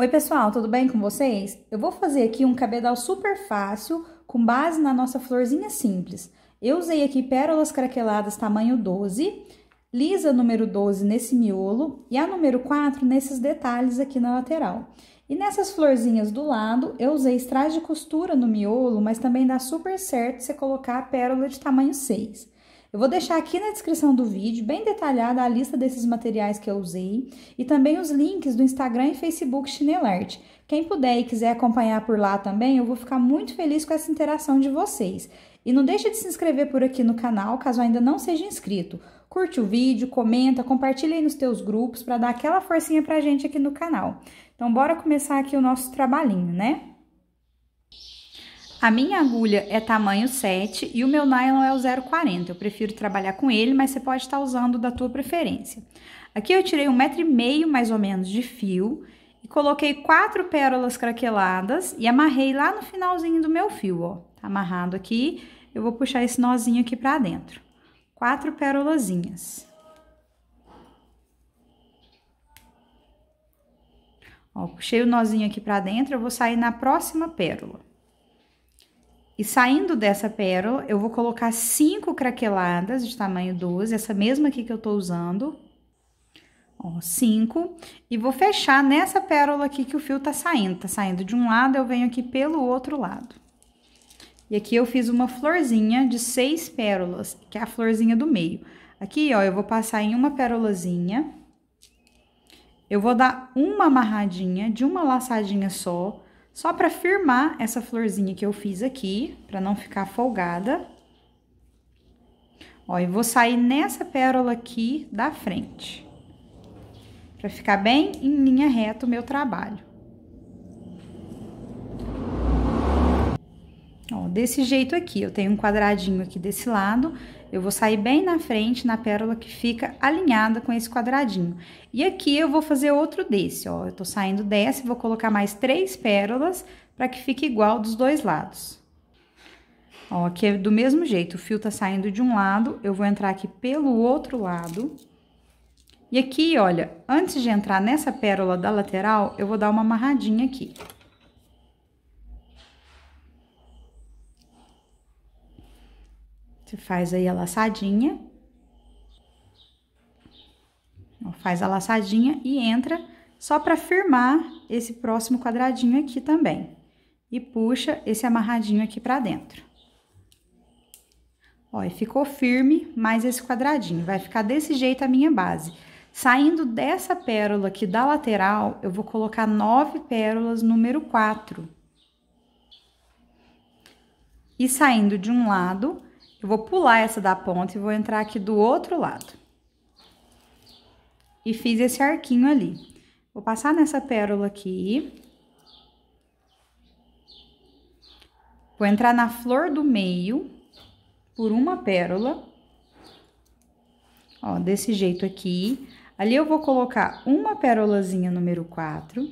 Oi pessoal, tudo bem com vocês? Eu vou fazer aqui um cabedal super fácil com base na nossa florzinha simples. Eu usei aqui pérolas craqueladas tamanho 12, lisa número 12 nesse miolo e a número 4 nesses detalhes aqui na lateral. E nessas florzinhas do lado, eu usei strass de costura no miolo, mas também dá super certo você colocar a pérola de tamanho 6. Eu vou deixar aqui na descrição do vídeo bem detalhada a lista desses materiais que eu usei e também os links do Instagram e Facebook Chinelarte. Quem puder e quiser acompanhar por lá também, eu vou ficar muito feliz com essa interação de vocês. E não deixe de se inscrever por aqui no canal, caso ainda não seja inscrito. Curte o vídeo, comenta, compartilha aí nos teus grupos para dar aquela forcinha pra gente aqui no canal. Então bora começar aqui o nosso trabalhinho, né? A minha agulha é tamanho 7 e o meu nylon é o 0,40. Eu prefiro trabalhar com ele, mas você pode estar usando da tua preferência. Aqui eu tirei um metro e meio mais ou menos de fio e coloquei quatro pérolas craqueladas e amarrei lá no finalzinho do meu fio, ó. Tá amarrado aqui, eu vou puxar esse nozinho aqui pra dentro. Quatro pérolazinhas. Ó, puxei o nozinho aqui pra dentro, eu vou sair na próxima pérola. E saindo dessa pérola, eu vou colocar cinco craqueladas de tamanho 12, essa mesma aqui que eu tô usando. Ó, cinco. E vou fechar nessa pérola aqui que o fio tá saindo. Tá saindo de um lado, eu venho aqui pelo outro lado. E aqui eu fiz uma florzinha de seis pérolas, que é a florzinha do meio. Aqui, ó, eu vou passar em uma pérolazinha. Eu vou dar uma amarradinha de uma laçadinha só só para firmar essa florzinha que eu fiz aqui, para não ficar folgada. Ó, e vou sair nessa pérola aqui da frente. Para ficar bem em linha reta o meu trabalho. Ó, desse jeito aqui, eu tenho um quadradinho aqui desse lado, eu vou sair bem na frente na pérola que fica alinhada com esse quadradinho. E aqui eu vou fazer outro desse, ó, eu tô saindo dessa e vou colocar mais três pérolas para que fique igual dos dois lados. Ó, aqui é do mesmo jeito, o fio tá saindo de um lado, eu vou entrar aqui pelo outro lado. E aqui, olha, antes de entrar nessa pérola da lateral, eu vou dar uma amarradinha aqui. Você faz aí a laçadinha. Faz a laçadinha e entra só para firmar esse próximo quadradinho aqui também. E puxa esse amarradinho aqui para dentro. Ó, e ficou firme mais esse quadradinho. Vai ficar desse jeito a minha base. Saindo dessa pérola aqui da lateral, eu vou colocar nove pérolas número quatro E saindo de um lado, eu vou pular essa da ponta e vou entrar aqui do outro lado. E fiz esse arquinho ali. Vou passar nessa pérola aqui. Vou entrar na flor do meio por uma pérola. Ó, desse jeito aqui. Ali eu vou colocar uma pérolazinha número 4.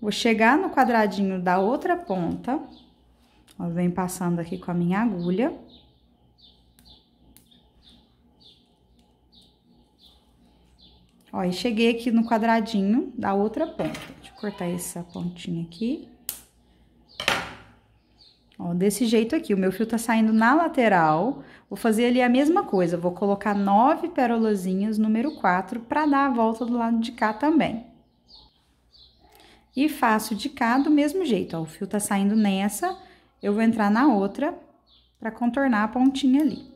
Vou chegar no quadradinho da outra ponta. Eu venho passando aqui com a minha agulha. Ó, e cheguei aqui no quadradinho da outra ponta. Deixa eu cortar essa pontinha aqui. Ó, desse jeito aqui, o meu fio tá saindo na lateral. Vou fazer ali a mesma coisa, vou colocar nove perolazinhas, número quatro pra dar a volta do lado de cá também. E faço de cá do mesmo jeito, ó, o fio tá saindo nessa, eu vou entrar na outra para contornar a pontinha ali.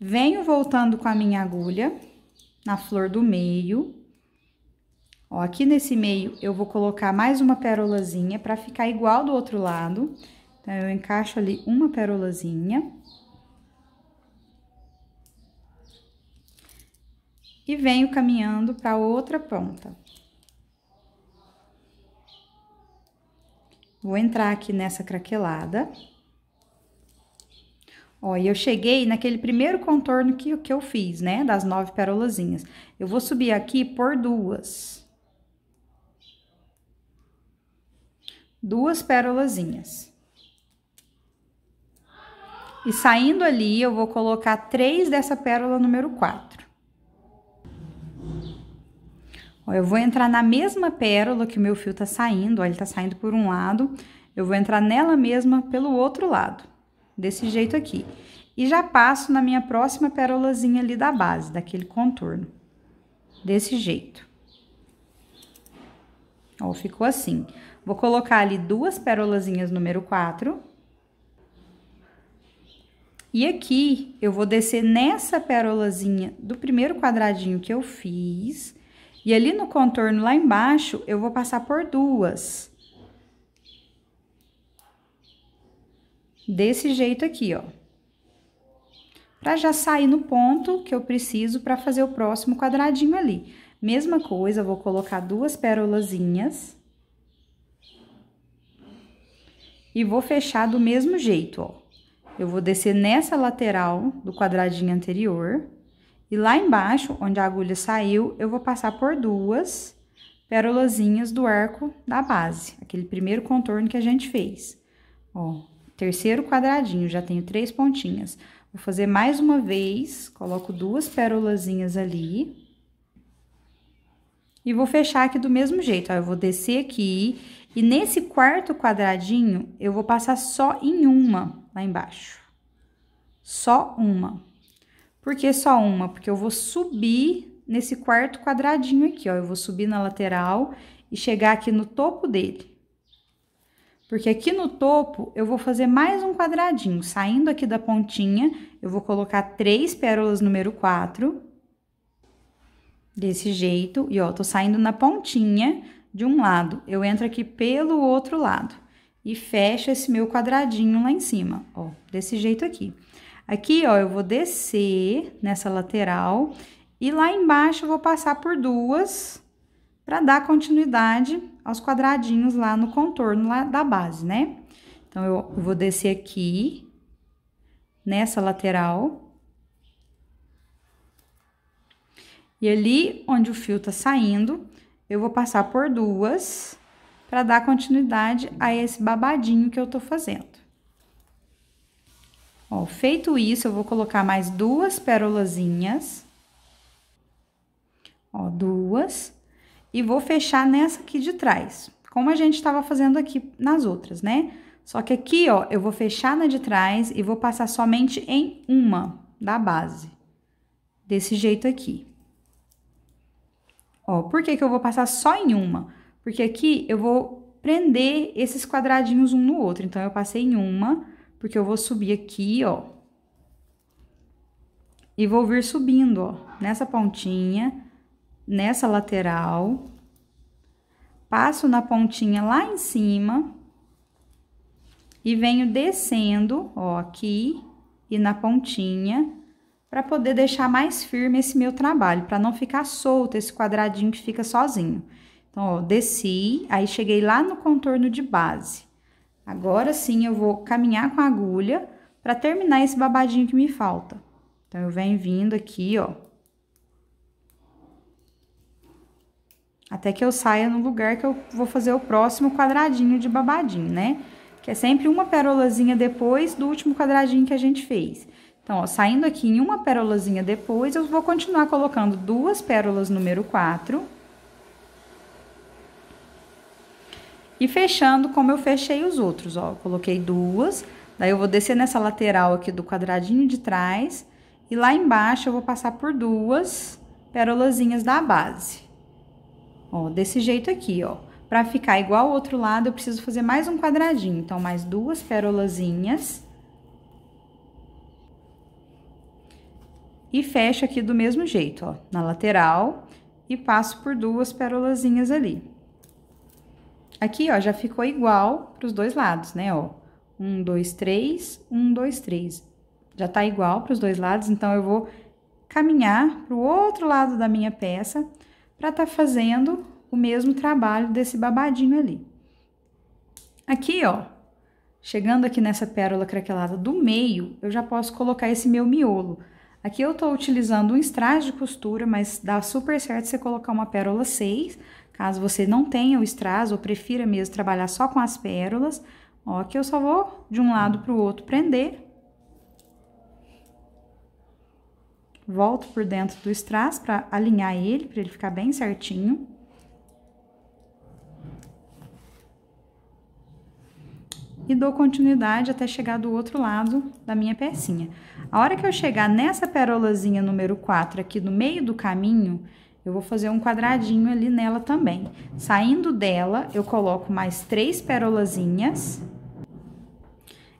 Venho voltando com a minha agulha na flor do meio. Ó, aqui nesse meio eu vou colocar mais uma pérolazinha para ficar igual do outro lado. Então, eu encaixo ali uma pérolazinha. E venho caminhando para outra ponta. Vou entrar aqui nessa craquelada. Ó, e eu cheguei naquele primeiro contorno que, que eu fiz, né? Das nove perolazinhas. Eu vou subir aqui por duas. Duas perolazinhas. E saindo ali, eu vou colocar três dessa pérola número quatro. Ó, eu vou entrar na mesma pérola que o meu fio tá saindo, ó, ele tá saindo por um lado, eu vou entrar nela mesma pelo outro lado, desse jeito aqui. E já passo na minha próxima pérolazinha ali da base, daquele contorno, desse jeito. Ó, ficou assim. Vou colocar ali duas pérolazinhas número 4. E aqui, eu vou descer nessa pérolazinha do primeiro quadradinho que eu fiz e ali no contorno lá embaixo, eu vou passar por duas. Desse jeito aqui, ó. Pra já sair no ponto que eu preciso para fazer o próximo quadradinho ali. Mesma coisa, vou colocar duas pérolazinhas. E vou fechar do mesmo jeito, ó. Eu vou descer nessa lateral do quadradinho anterior. E lá embaixo, onde a agulha saiu, eu vou passar por duas pérolazinhas do arco da base, aquele primeiro contorno que a gente fez. Ó, terceiro quadradinho, já tenho três pontinhas. Vou fazer mais uma vez, coloco duas pérolazinhas ali. E vou fechar aqui do mesmo jeito, ó, eu vou descer aqui e nesse quarto quadradinho eu vou passar só em uma lá embaixo. Só uma. Por que só uma? Porque eu vou subir nesse quarto quadradinho aqui, ó. Eu vou subir na lateral e chegar aqui no topo dele. Porque aqui no topo, eu vou fazer mais um quadradinho. Saindo aqui da pontinha, eu vou colocar três pérolas número quatro Desse jeito. E, ó, tô saindo na pontinha de um lado. Eu entro aqui pelo outro lado. E fecho esse meu quadradinho lá em cima, ó. Desse jeito aqui. Aqui, ó, eu vou descer nessa lateral e lá embaixo eu vou passar por duas para dar continuidade aos quadradinhos lá no contorno lá da base, né? Então, eu vou descer aqui nessa lateral. E ali onde o fio tá saindo, eu vou passar por duas para dar continuidade a esse babadinho que eu tô fazendo. Ó, feito isso, eu vou colocar mais duas pérolazinhas. Ó, duas. E vou fechar nessa aqui de trás, como a gente estava fazendo aqui nas outras, né? Só que aqui, ó, eu vou fechar na de trás e vou passar somente em uma da base. Desse jeito aqui. Ó, por que que eu vou passar só em uma? Porque aqui eu vou prender esses quadradinhos um no outro. Então, eu passei em uma porque eu vou subir aqui, ó. E vou vir subindo, ó, nessa pontinha, nessa lateral. Passo na pontinha lá em cima. E venho descendo, ó, aqui e na pontinha para poder deixar mais firme esse meu trabalho, para não ficar solto esse quadradinho que fica sozinho. Então, ó, desci, aí cheguei lá no contorno de base. Agora sim eu vou caminhar com a agulha para terminar esse babadinho que me falta. Então, eu venho vindo aqui, ó. Até que eu saia no lugar que eu vou fazer o próximo quadradinho de babadinho, né? Que é sempre uma perolazinha depois do último quadradinho que a gente fez. Então, ó, saindo aqui em uma perolazinha depois, eu vou continuar colocando duas pérolas número 4... E fechando como eu fechei os outros, ó. Coloquei duas, daí eu vou descer nessa lateral aqui do quadradinho de trás. E lá embaixo eu vou passar por duas perolazinhas da base. Ó, desse jeito aqui, ó. Pra ficar igual o outro lado, eu preciso fazer mais um quadradinho. Então, mais duas perolazinhas. E fecho aqui do mesmo jeito, ó, na lateral. E passo por duas perolazinhas ali. Aqui, ó, já ficou igual para os dois lados, né, ó. Um, dois, três, um, dois, três. Já tá igual para os dois lados, então eu vou caminhar para o outro lado da minha peça para estar tá fazendo o mesmo trabalho desse babadinho ali. Aqui, ó, chegando aqui nessa pérola craquelada do meio, eu já posso colocar esse meu miolo. Aqui eu tô utilizando um strass de costura, mas dá super certo você colocar uma pérola 6 Caso você não tenha o strass ou prefira mesmo trabalhar só com as pérolas, ó, que eu só vou de um lado para o outro prender. Volto por dentro do strass para alinhar ele, para ele ficar bem certinho. e dou continuidade até chegar do outro lado da minha pecinha. A hora que eu chegar nessa pérolazinha número 4 aqui no meio do caminho, eu vou fazer um quadradinho ali nela também. Saindo dela, eu coloco mais três perolazinhas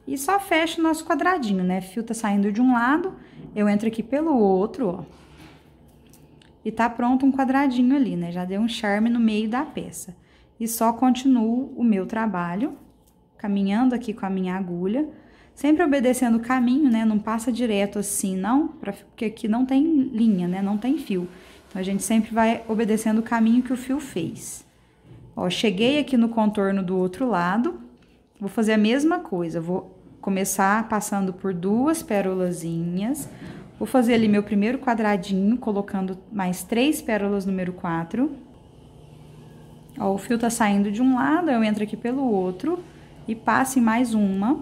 E só fecho o nosso quadradinho, né? Fio tá saindo de um lado, eu entro aqui pelo outro, ó. E tá pronto um quadradinho ali, né? Já deu um charme no meio da peça. E só continuo o meu trabalho, caminhando aqui com a minha agulha. Sempre obedecendo o caminho, né? Não passa direto assim, não, pra, porque aqui não tem linha, né? Não tem fio. A gente sempre vai obedecendo o caminho que o fio fez. Ó, cheguei aqui no contorno do outro lado, vou fazer a mesma coisa, vou começar passando por duas pérolazinhas, vou fazer ali meu primeiro quadradinho, colocando mais três pérolas número quatro. Ó, o fio tá saindo de um lado, eu entro aqui pelo outro e passo em mais uma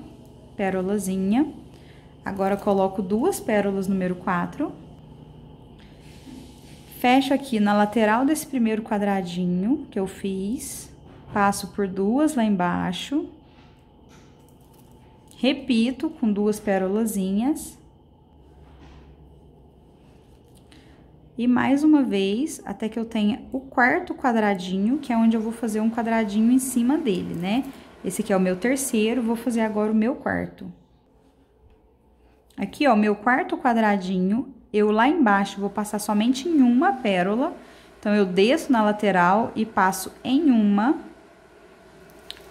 pérolazinha. Agora, coloco duas pérolas número quatro. Fecho aqui na lateral desse primeiro quadradinho que eu fiz, passo por duas lá embaixo. Repito com duas pérolazinhas. E mais uma vez, até que eu tenha o quarto quadradinho, que é onde eu vou fazer um quadradinho em cima dele, né? Esse aqui é o meu terceiro, vou fazer agora o meu quarto. Aqui, ó, meu quarto quadradinho eu lá embaixo vou passar somente em uma pérola. Então, eu desço na lateral e passo em uma.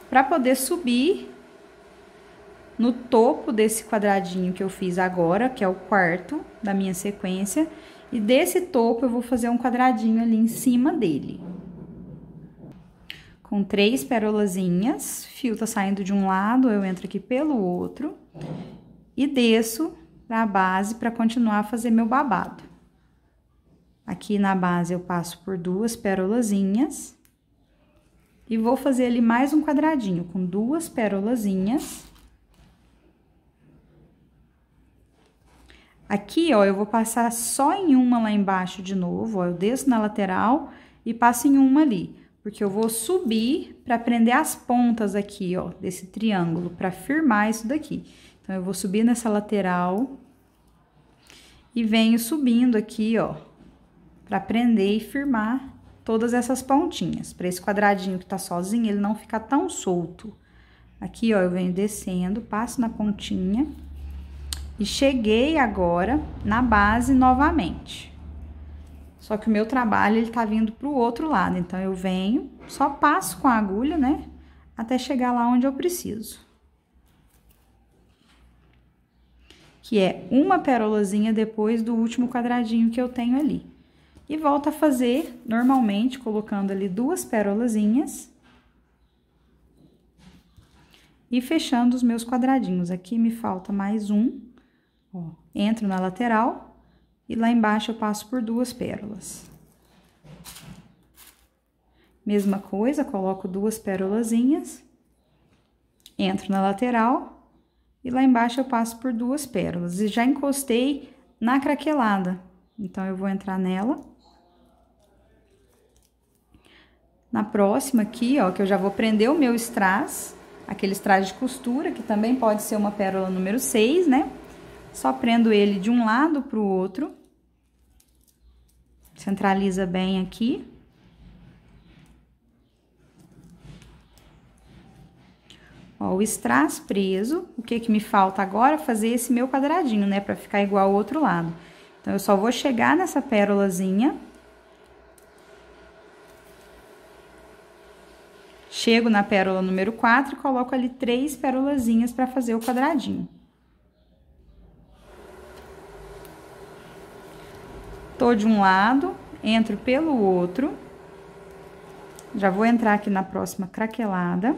Para poder subir no topo desse quadradinho que eu fiz agora, que é o quarto da minha sequência. E desse topo, eu vou fazer um quadradinho ali em cima dele. Com três pérolazinhas, fio tá saindo de um lado, eu entro aqui pelo outro. E desço para a base para continuar a fazer meu babado. Aqui na base eu passo por duas pérolazinhas e vou fazer ali mais um quadradinho com duas pérolazinhas. Aqui, ó, eu vou passar só em uma lá embaixo de novo, ó, eu desço na lateral e passo em uma ali, porque eu vou subir para prender as pontas aqui, ó, desse triângulo, para firmar isso daqui. Então, eu vou subir nessa lateral e venho subindo aqui, ó, para prender e firmar todas essas pontinhas, para esse quadradinho que tá sozinho, ele não ficar tão solto. Aqui, ó, eu venho descendo, passo na pontinha e cheguei agora na base novamente. Só que o meu trabalho, ele tá vindo pro outro lado, então eu venho, só passo com a agulha, né, até chegar lá onde eu preciso. que é uma pérolazinha depois do último quadradinho que eu tenho ali. E volta a fazer normalmente, colocando ali duas pérolazinhas. E fechando os meus quadradinhos. Aqui me falta mais um. Ó, entro na lateral e lá embaixo eu passo por duas pérolas. Mesma coisa, coloco duas pérolazinhas. Entro na lateral e lá embaixo eu passo por duas pérolas. E já encostei na craquelada, então eu vou entrar nela. Na próxima aqui, ó, que eu já vou prender o meu strass, aquele strass de costura, que também pode ser uma pérola número 6, né? Só prendo ele de um lado pro outro. Centraliza bem aqui. Ó, o strass preso, o que que me falta agora? Fazer esse meu quadradinho, né, pra ficar igual ao outro lado. Então, eu só vou chegar nessa pérolazinha. Chego na pérola número 4 e coloco ali três pérolazinhas pra fazer o quadradinho. Tô de um lado, entro pelo outro. Já vou entrar aqui na próxima craquelada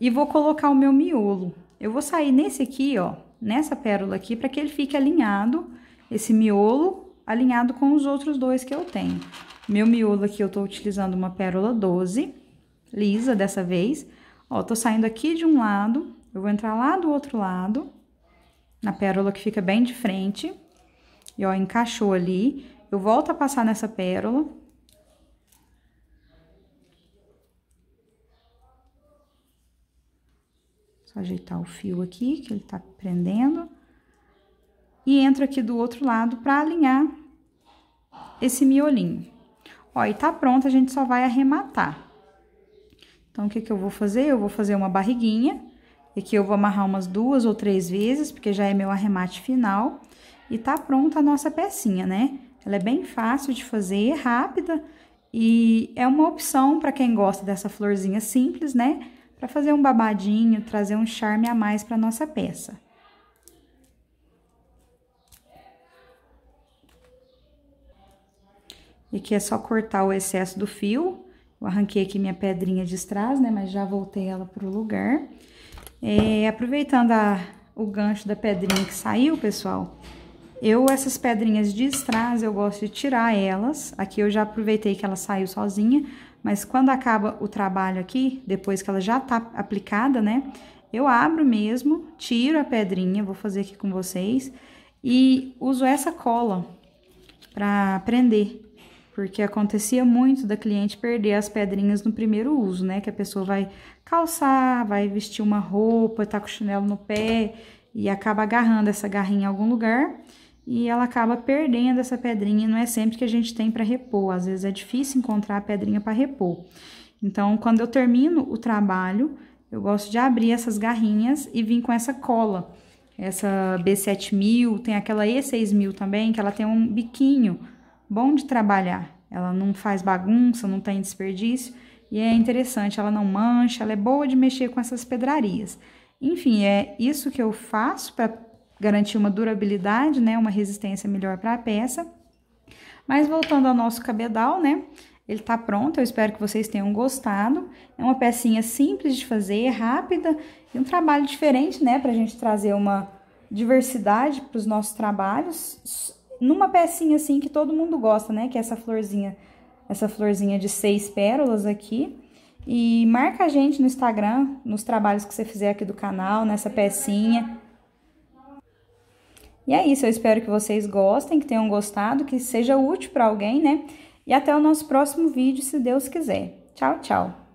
e vou colocar o meu miolo. Eu vou sair nesse aqui, ó, nessa pérola aqui, para que ele fique alinhado, esse miolo alinhado com os outros dois que eu tenho. Meu miolo aqui eu tô utilizando uma pérola 12, lisa dessa vez. Ó, tô saindo aqui de um lado, eu vou entrar lá do outro lado, na pérola que fica bem de frente. E ó, encaixou ali. Eu volto a passar nessa pérola, ajeitar o fio aqui, que ele tá prendendo. E entro aqui do outro lado pra alinhar esse miolinho. Ó, e tá pronto, a gente só vai arrematar. Então, o que que eu vou fazer? Eu vou fazer uma barriguinha. E aqui eu vou amarrar umas duas ou três vezes, porque já é meu arremate final. E tá pronta a nossa pecinha, né? Ela é bem fácil de fazer, é rápida. E é uma opção para quem gosta dessa florzinha simples, né? para fazer um babadinho, trazer um charme a mais para nossa peça. E aqui é só cortar o excesso do fio. Eu arranquei aqui minha pedrinha de strass, né? Mas já voltei ela pro lugar. É, aproveitando a, o gancho da pedrinha que saiu, pessoal, eu, essas pedrinhas de strass, eu gosto de tirar elas. Aqui eu já aproveitei que ela saiu sozinha, mas quando acaba o trabalho aqui, depois que ela já tá aplicada, né? Eu abro mesmo, tiro a pedrinha, vou fazer aqui com vocês, e uso essa cola para prender. Porque acontecia muito da cliente perder as pedrinhas no primeiro uso, né? Que a pessoa vai calçar, vai vestir uma roupa, tá com chinelo no pé e acaba agarrando essa garrinha em algum lugar e ela acaba perdendo essa pedrinha, não é sempre que a gente tem para repor, às vezes é difícil encontrar a pedrinha para repor. Então, quando eu termino o trabalho, eu gosto de abrir essas garrinhas e vir com essa cola. Essa B7000, tem aquela E6000 também, que ela tem um biquinho bom de trabalhar. Ela não faz bagunça, não tem desperdício e é interessante, ela não mancha, ela é boa de mexer com essas pedrarias. Enfim, é isso que eu faço para garantir uma durabilidade, né, uma resistência melhor para a peça. Mas voltando ao nosso cabedal, né, ele tá pronto, eu espero que vocês tenham gostado. É uma pecinha simples de fazer, é rápida e um trabalho diferente, né, pra gente trazer uma diversidade para os nossos trabalhos. Numa pecinha assim que todo mundo gosta, né, que é essa florzinha, essa florzinha de seis pérolas aqui. E marca a gente no Instagram, nos trabalhos que você fizer aqui do canal, nessa pecinha. E é isso, eu espero que vocês gostem, que tenham gostado, que seja útil para alguém, né? E até o nosso próximo vídeo, se Deus quiser. Tchau, tchau!